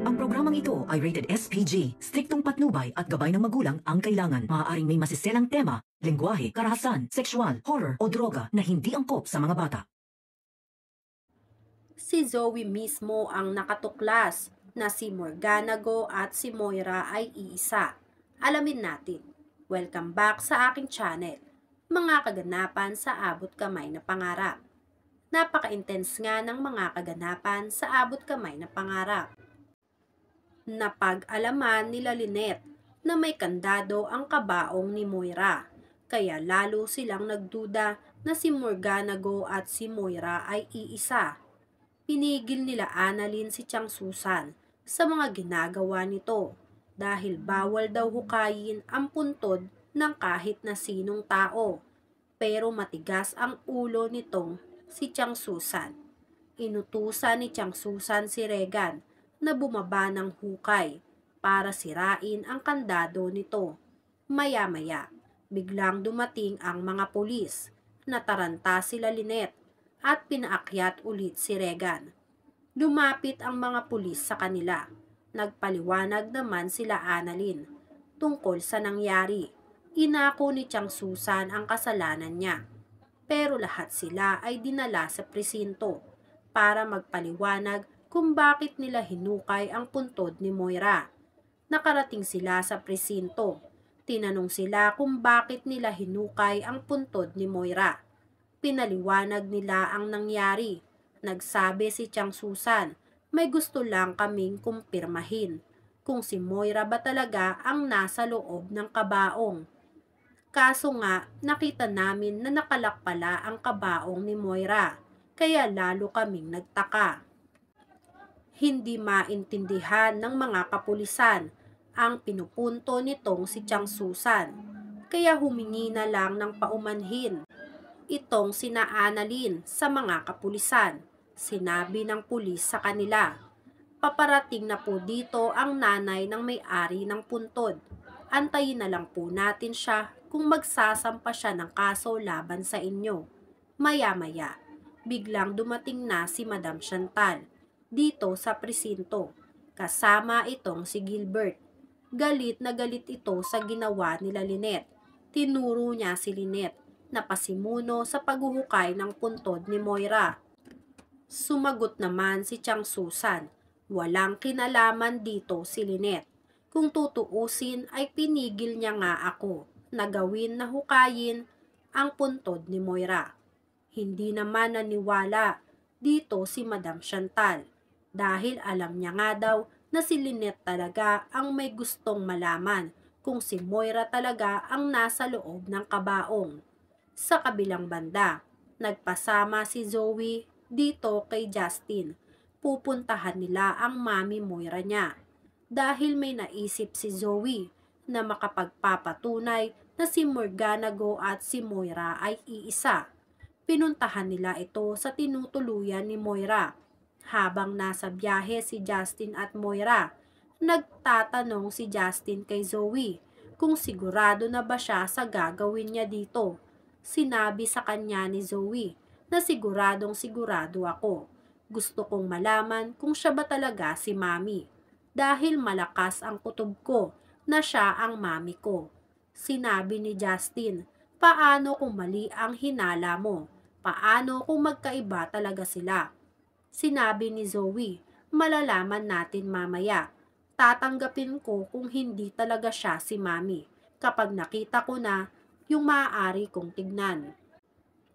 Ang programang ito ay rated SPG, striktong patnubay at gabay ng magulang ang kailangan. Maaaring may masiselang tema, lengguwahe, karahasan, sexual, horror o droga na hindi angkop sa mga bata. Si Zoe mismo ang nakatuklas na si Morganago at si Moira ay iisa. Alamin natin. Welcome back sa aking channel, mga kaganapan sa abot kamay na pangarap. Napaka-intense nga ng mga kaganapan sa abot kamay na pangarap. Napag-alaman nila Lynette na may kandado ang kabaong ni Moira, kaya lalo silang nagduda na si Morganago at si Moira ay iisa. Pinigil nila Annalyn si Chang Susan sa mga ginagawa nito dahil bawal daw hukayin ang puntod ng kahit na sinong tao. Pero matigas ang ulo nitong si Chang Susan. Inutusan ni Chang Susan si Regan na bumaba ng hukay para sirain ang kandado nito. Maya-maya, biglang dumating ang mga pulis. Nataranta sila Linet at pinaakyat ulit si Regan. Lumapit ang mga pulis sa kanila. Nagpaliwanag naman sila Annalyn tungkol sa nangyari. Inako ni Chang Susan ang kasalanan niya pero lahat sila ay dinala sa presinto para magpaliwanag kung bakit nila hinukay ang puntod ni Moira. Nakarating sila sa presinto. Tinanong sila kung bakit nila hinukay ang puntod ni Moira. Pinaliwanag nila ang nangyari. Nagsabi si Chang Susan, may gusto lang kaming kumpirmahin kung si Moira ba talaga ang nasa loob ng kabaong Kaso nga, nakita namin na nakalak pala ang kabaong ni Moira, kaya lalo kaming nagtaka. Hindi maintindihan ng mga kapulisan ang pinupunto nitong si Chang Susan, kaya humingi na lang ng paumanhin itong sinaanalin sa mga kapulisan. Sinabi ng pulis sa kanila, paparating na po dito ang nanay ng may-ari ng puntod. Antayin na lang po natin siya kung magsasampa siya ng kaso laban sa inyo. Maya-maya, biglang dumating na si Madam Chantal dito sa presinto. Kasama itong si Gilbert. Galit na galit ito sa ginawa nila Linet. Tinuro niya si Linet na pasimuno sa paghuhukay ng puntod ni Moira. Sumagot naman si Chang Susan. Walang kinalaman dito si Linet. Kung tutuusin ay pinigil niya nga ako na gawin na hukayin ang puntod ni Moira. Hindi naman naniwala dito si Madam Chantal dahil alam niya nga daw na si Lynette talaga ang may gustong malaman kung si Moira talaga ang nasa loob ng kabaong. Sa kabilang banda, nagpasama si Zoe dito kay Justin. Pupuntahan nila ang mami Moira niya. Dahil may naisip si Zoe na makapagpapatunay na si Go at si Moira ay iisa. Pinuntahan nila ito sa tinutuluyan ni Moira. Habang nasa biyahe si Justin at Moira, nagtatanong si Justin kay Zoe kung sigurado na ba siya sa gagawin niya dito. Sinabi sa kanya ni Zoe na siguradong sigurado ako. Gusto kong malaman kung siya ba talaga si mami. Dahil malakas ang kutob ko na siya ang mami ko. Sinabi ni Justin, paano kung mali ang hinala mo? Paano kung magkaiba talaga sila? Sinabi ni Zoe, malalaman natin mamaya. Tatanggapin ko kung hindi talaga siya si mami. Kapag nakita ko na, yung maaari kong tignan.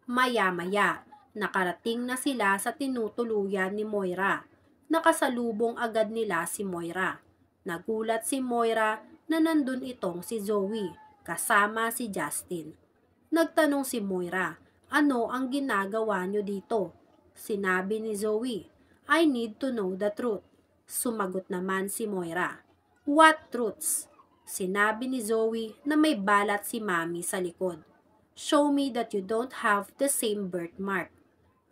Maya-maya, nakarating na sila sa tinutuluyan ni Moira. Nakasalubong agad nila si Moira. Nagulat si Moira na nandun itong si Zoe kasama si Justin. Nagtanong si Moira, ano ang ginagawa nyo dito? Sinabi ni Zoe, I need to know the truth. Sumagot naman si Moira, What truths? Sinabi ni Zoe na may balat si Mami sa likod. Show me that you don't have the same birthmark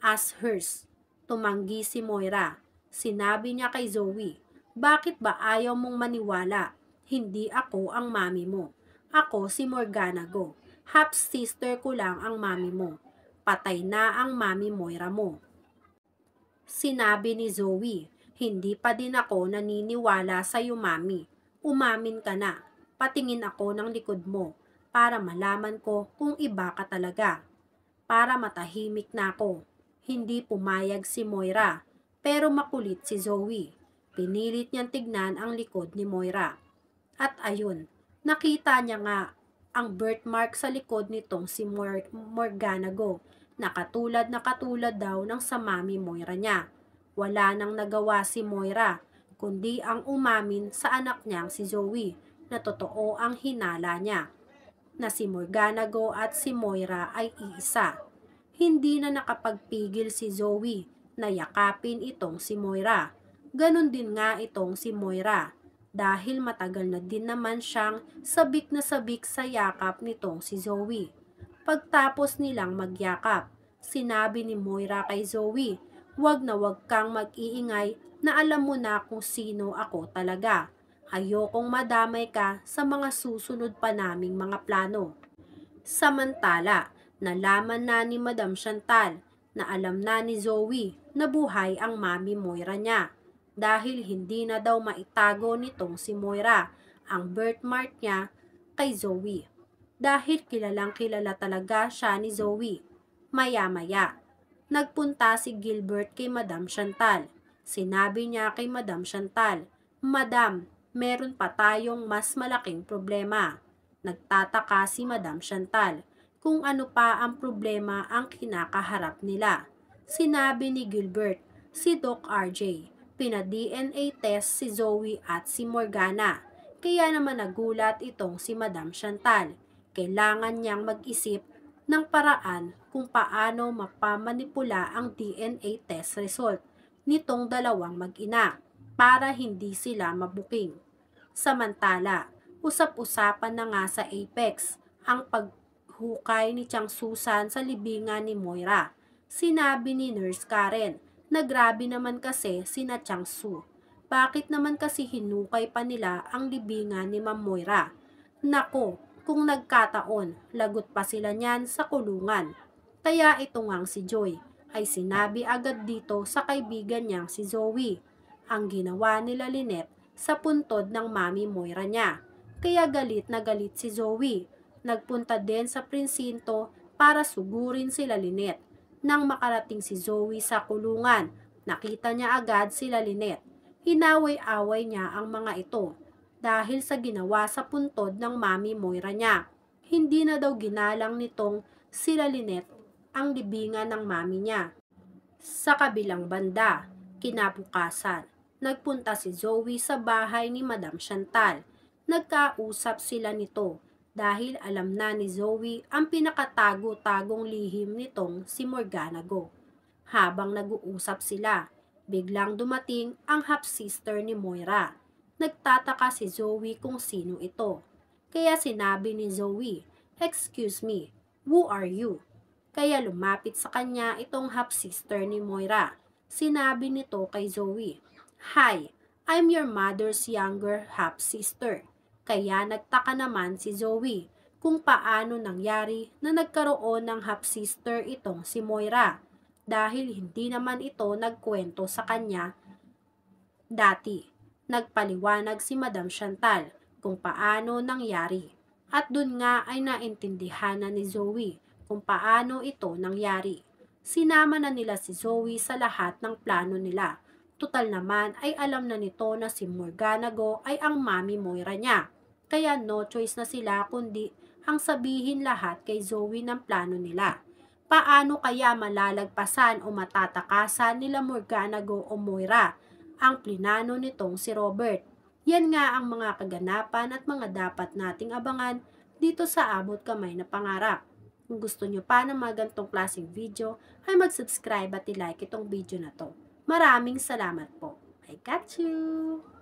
as hers. Tumanggi si Moira. Sinabi niya kay Zoe, bakit ba ayaw mong maniwala? Hindi ako ang mami mo. Ako si Morgana Go. Half-sister ko lang ang mami mo. Patay na ang mami Moira mo. Sinabi ni Zoe, hindi pa din ako naniniwala sa iyo mami. Umamin ka na. Patingin ako ng likod mo para malaman ko kung iba ka talaga. Para matahimik na ako. Hindi pumayag si Moira, pero makulit si Zoe. Pinilit niyang tignan ang likod ni Moira. At ayun, nakita niya nga ang birthmark sa likod nitong si Mor Morganago na katulad na katulad daw ng sa mami Moira niya. Wala nang nagawa si Moira kundi ang umamin sa anak niyang si Zoe na totoo ang hinala niya na si Morganago at si Moira ay iisa. Hindi na nakapagpigil si Zoe na yakapin itong si Moira. Ganon din nga itong si Moira dahil matagal na din naman siyang sabik na sabik sa yakap nitong si Zoe. Pagtapos nilang magyakap, sinabi ni Moira kay Zoe, wag na wag kang mag-iingay na alam mo na kung sino ako talaga. Ayokong madamay ka sa mga susunod pa naming mga plano. Samantala, nalaman na ni Madam Chantal na alam na ni Zoe na buhay ang mami Moira niya dahil hindi na daw maitago nitong si Moira ang birthmark niya kay Zoe. Dahil kilalang kilala talaga siya ni Zoe. Maya-maya, nagpunta si Gilbert kay Madam Chantal. Sinabi niya kay Madam Chantal, Madam, meron pa tayong mas malaking problema. Nagtataka si Madam Chantal kung ano pa ang problema ang kinakaharap nila. Sinabi ni Gilbert, si Doc RJ, Pina-DNA test si Zoe at si Morgana. Kaya naman nagulat itong si Madam Chantal. Kailangan niyang mag-isip ng paraan kung paano mapamanipula ang DNA test result nitong dalawang mag-ina para hindi sila mabuking. Samantala, usap-usapan na nga sa Apex ang paghukay ni Chang Susan sa libingan ni Moira. Sinabi ni Nurse Karen na grabe naman kasi sina Chang Su. Bakit naman kasi hinukay pa nila ang libingan ni Ma'am Moira? Nako, kung nagkataon, lagot pa sila niyan sa kulungan. Kaya ito ngang si Joy ay sinabi agad dito sa kaibigan niyang si Zoe ang ginawa nila Linette sa puntod ng mami Moira niya. Kaya galit na galit si Zoe. Nagpunta din sa prinsinto para sugurin sila Linette. Nang makarating si Zoe sa kulungan, nakita niya agad sila Lynette. Hinaway-away niya ang mga ito dahil sa ginawa sa puntod ng mami Moira niya. Hindi na daw ginalang nitong sila Lynette ang libingan ng mami niya. Sa kabilang banda, kinabukasan, nagpunta si Zoe sa bahay ni Madam Chantal. Nagkausap sila nito dahil alam na ni Zoe ang pinakatago-tagong lihim nitong si Morgana Go. Habang nag-uusap sila, biglang dumating ang half-sister ni Moira. Nagtataka si Zoe kung sino ito. Kaya sinabi ni Zoe, Excuse me, who are you? Kaya lumapit sa kanya itong half-sister ni Moira. Sinabi nito kay Zoe, Hi, I'm your mother's younger half-sister. Kaya nagtaka naman si Zoe kung paano nangyari na nagkaroon ng half-sister itong si Moira dahil hindi naman ito nagkwento sa kanya dati. Nagpaliwanag si Madam Chantal kung paano nangyari at dun nga ay naintindihan na ni Zoe kung paano ito nangyari. Sinama na nila si Zoe sa lahat ng plano nila Total naman ay alam na nito na si Morganago ay ang mami Moira niya. Kaya no choice na sila kundi ang sabihin lahat kay Zoe ng plano nila. Paano kaya malalagpasan o matatakasan nila Morganago o Moira ang plinano nitong si Robert? Yan nga ang mga kaganapan at mga dapat nating abangan dito sa Abot Kamay na Pangarap. Kung gusto nyo pa ng mga ganitong klaseng video, ay mag-subscribe at ilike itong video na to. Maraming salamat po. I got you!